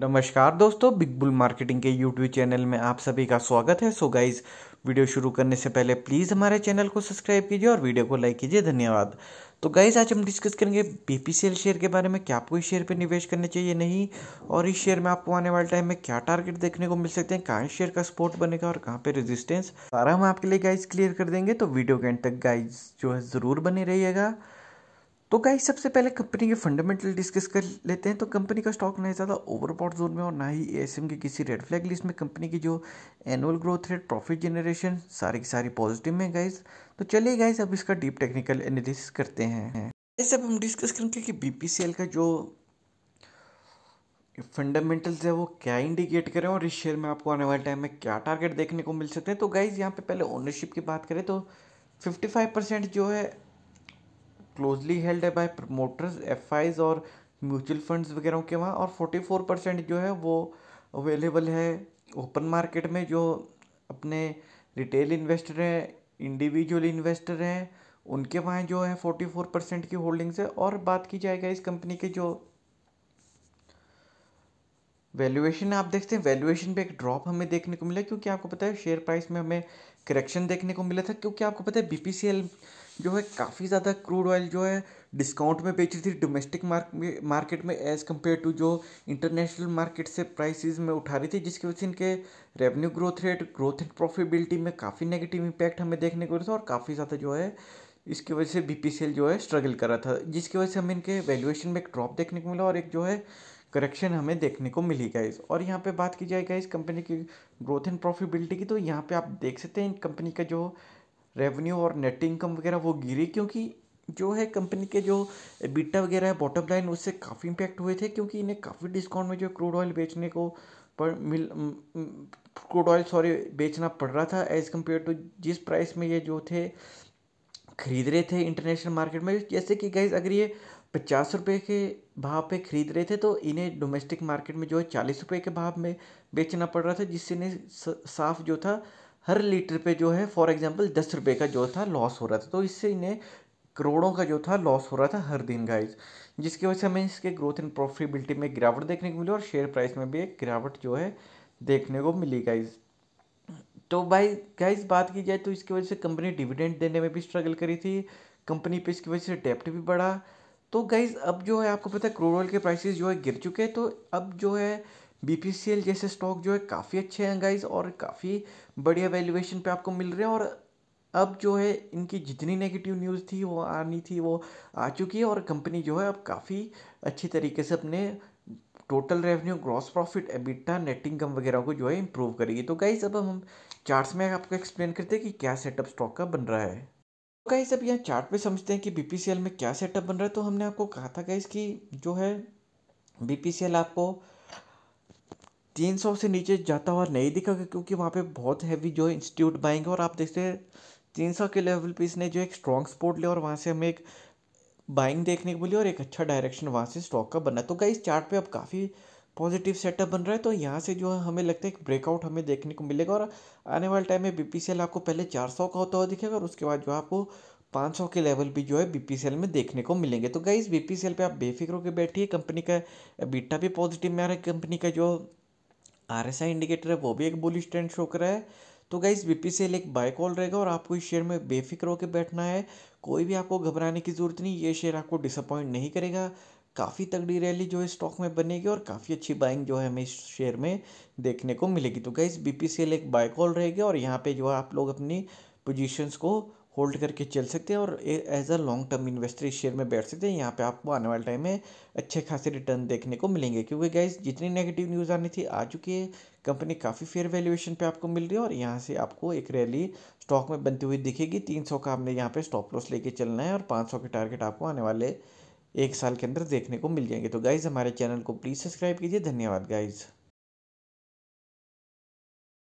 नमस्कार दोस्तों Big Bull Marketing के यूट्यूब चैनल में आप सभी का स्वागत है सो गाइज वीडियो शुरू करने से पहले प्लीज़ हमारे चैनल को सब्सक्राइब कीजिए और वीडियो को लाइक कीजिए धन्यवाद तो गाइज आज हम डिस्कस करेंगे बीपीसीएल शेयर के बारे में क्या आपको इस शेयर पर निवेश करने चाहिए नहीं और इस शेयर में आपको आने वाले टाइम में क्या टारगेट देखने को मिल सकते हैं कहाँ शेयर का सपोर्ट बनेगा और कहाँ पे रेजिस्टेंस सारा हम आपके लिए गाइज क्लियर कर देंगे तो वीडियो के एंड तक गाइज जो है ज़रूर बने रहिएगा तो गाइस सबसे पहले कंपनी के फंडामेंटल डिस्कस कर लेते हैं तो कंपनी का स्टॉक ना ही ज़्यादा ओवरबॉट जोन में और ना ही ए के किसी रेड फ्लैग लिस्ट में कंपनी की जो annual growth rate profit generation सारी की सारी पॉजिटिव में गाइस तो चलिए गाइस अब इसका डीप टेक्निकल एनालिसिस करते हैं गाइस अब हम डिस्कस करेंगे कि बी का जो फंडामेंटल्स है वो क्या इंडिकेट करें और इस शेयर में आपको आने वाले टाइम में क्या टारगेट देखने को मिल सकते हैं तो गाइज़ यहाँ पे पहले ओनरशिप की बात करें तो 55 परसेंट जो है क्लोजली हेल्ड है बाय प्रमोटर्स एफ और म्यूचुअल फंड्स वगैरह के वहाँ और फोर्टी फोर परसेंट जो है वो अवेलेबल है ओपन मार्केट में जो अपने रिटेल इन्वेस्टर हैं इंडिविजुअल इन्वेस्टर हैं उनके वहाँ जो है फोर्टी फोर परसेंट की होल्डिंग्स है और बात की जाएगा इस कंपनी के जो वैल्यूएशन आप देखते हैं वैल्यूएशन पे एक ड्रॉप हमें देखने को मिला क्योंकि आपको पता है शेयर प्राइस में हमें करेक्शन देखने को मिला था क्योंकि आपको पता है बी जो है काफ़ी ज़्यादा क्रूड ऑयल जो है डिस्काउंट में बेच रही थी डोमेस्टिक मार्केट में एज़ कम्पेयर टू जो इंटरनेशनल मार्केट से प्राइसेस में उठा रही थी जिसकी वजह से इनके revenue growth rate growth and profitability में काफ़ी नेगेटिव इम्पैक्ट हमें देखने को मिला था और काफ़ी ज़्यादा जो है इसकी वजह से बी जो है स्ट्रगल कर रहा था जिसकी वजह से हमें इनके वैल्यूएशन में एक ड्रॉप देखने को मिला और एक जो है करेक्शन हमें देखने को मिली गाइज और यहाँ पे बात की जाएगा इस कंपनी की ग्रोथ एंड प्रॉफिटेबिलिटी की तो यहाँ पे आप देख सकते हैं इन कंपनी का जो रेवेन्यू और नेट इनकम वगैरह वो गिरी क्योंकि जो है कंपनी के जो बीटा वगैरह है बॉटम लाइन उससे काफ़ी इम्पैक्ट हुए थे क्योंकि इन्हें काफ़ी डिस्काउंट में जो क्रूड ऑयल बेचने को पर मिल क्रूड ऑयल सॉरी बेचना पड़ रहा था एज़ कम्पेयर टू जिस प्राइस में ये जो थे खरीद रहे थे इंटरनेशनल मार्केट में जैसे कि गैस अगर ये पचास रुपये के भाव पे खरीद रहे थे तो इन्हें डोमेस्टिक मार्केट में जो है चालीस रुपये के भाव में बेचना पड़ रहा था जिससे इन्हें साफ जो था हर लीटर पे जो है फॉर एग्जांपल दस रुपए का जो था लॉस हो रहा था तो इससे इन्हें करोड़ों का जो था लॉस हो रहा था हर दिन गाइज जिसकी वजह से हमें इसके ग्रोथ एंड प्रॉफिटेबिलिटी में गिरावट देखने को मिली और शेयर प्राइस में भी एक गिरावट जो है देखने को मिली गाइज तो भाई गाइज बात की जाए तो इसकी वजह से कंपनी डिविडेंड देने में भी स्ट्रगल करी थी कंपनी पे इसकी वजह से डेप्ट भी बढ़ा तो गाइज अब जो है आपको पता है क्रूड ऑयल के प्राइसेस जो है गिर चुके हैं तो अब जो है बी जैसे स्टॉक जो है काफ़ी अच्छे हैं गाइज और काफ़ी बढ़िया वैल्यूएशन पे आपको मिल रहे हैं और अब जो है इनकी जितनी नेगेटिव न्यूज़ थी वो आनी थी वो आ चुकी है और कंपनी जो है अब काफ़ी अच्छी तरीके से अपने total revenue gross profit EBITDA net income वगैरह को जो है इम्प्रूव करेगी तो गाइज अब हम चार्ट्स में आपको एक्सप्लेन करते हैं कि क्या सेटअप स्टॉक का बन रहा है तो गाइज अब यहाँ चार्ट पे समझते हैं कि बी में क्या सेटअप बन रहा है तो हमने आपको कहा था गाइज कि जो है बी आपको तीन सौ से नीचे जाता हुआ नहीं दिखा क्योंकि वहाँ पे बहुत हैवी जो है इंस्टीट्यूट बाइंग है और आप देखते हैं तीन सौ के लेवल पे इसने जो एक स्ट्रॉन्ग स्पोर्ट लिया और वहाँ से हमें एक बाइंग देखने को मिली और एक अच्छा डायरेक्शन वहाँ से स्टॉक का बना तो इस चार्ट पे अब काफ़ी पॉजिटिव सेटअप बन रहा है तो यहाँ से जो है हमें लगता है एक ब्रेकआउट हमें देखने को मिलेगा और आने वाले टाइम में बी आपको पहले चार का होता हुआ दिखेगा और उसके बाद जो आपको 500 के लेवल भी जो है बी बीपीसीएल में देखने को मिलेंगे तो गाइस बीपीसीएल पे आप बेफिक्र के बैठिए कंपनी का बीटा भी पॉजिटिव में आ रहा है कंपनी का जो आर एस आई इंडिकेटर है वो भी एक बुलिश ट्रेंड शो कर रहा है तो गाइज बीपी सेल एक बाय कॉल रहेगा और आपको इस शेयर में बेफिक्र होकर बैठना है कोई भी आपको घबराने की ज़रूरत नहीं ये शेयर आपको डिसअपॉइंट नहीं करेगा काफ़ी तगड़ी रैली जो है स्टॉक में बनेगी और काफ़ी अच्छी बाइंग जो है हमें इस शेयर में देखने को मिलेगी तो guys B P C L एक बाय कॉल रहेगी और यहाँ पे जो है आप लोग अपनी पोजीशंस को होल्ड करके चल सकते हैं और as a long term investor इस शेयर में बैठ सकते हैं यहाँ पे आपको आने वाले टाइम में अच्छे खासे रिटर्न देखने को मिलेंगे क्योंकि गैस जितनी नेगेटिव न्यूज़ आनी थी आ चुकी है कंपनी काफ़ी फेयर वैल्यूएशन पे आपको मिल रही है और यहाँ से आपको एक रैली स्टॉक में बनती हुई दिखेगी तीन सौ का आपने यहाँ पर स्टॉप लॉस लेके चलना है और पाँच सौ के टारगेट आपको आने वाले एक साल के अंदर देखने को मिल जाएंगे तो गाइज़ हमारे चैनल को प्लीज़ सब्सक्राइब कीजिए धन्यवाद गाइज़